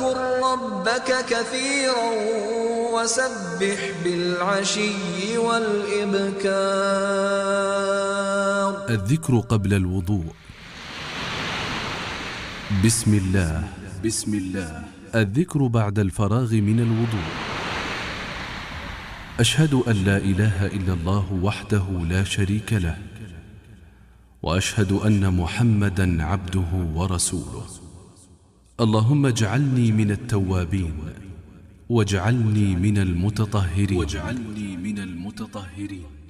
واذكر ربك كثيرا وسبح بالعشي والإبكار الذكر قبل الوضوء بسم الله بسم الله الذكر بعد الفراغ من الوضوء أشهد أن لا إله إلا الله وحده لا شريك له وأشهد أن محمدا عبده ورسوله اللهم اجعلني من التوابين واجعلني من المتطهرين واجعلني من المتطهرين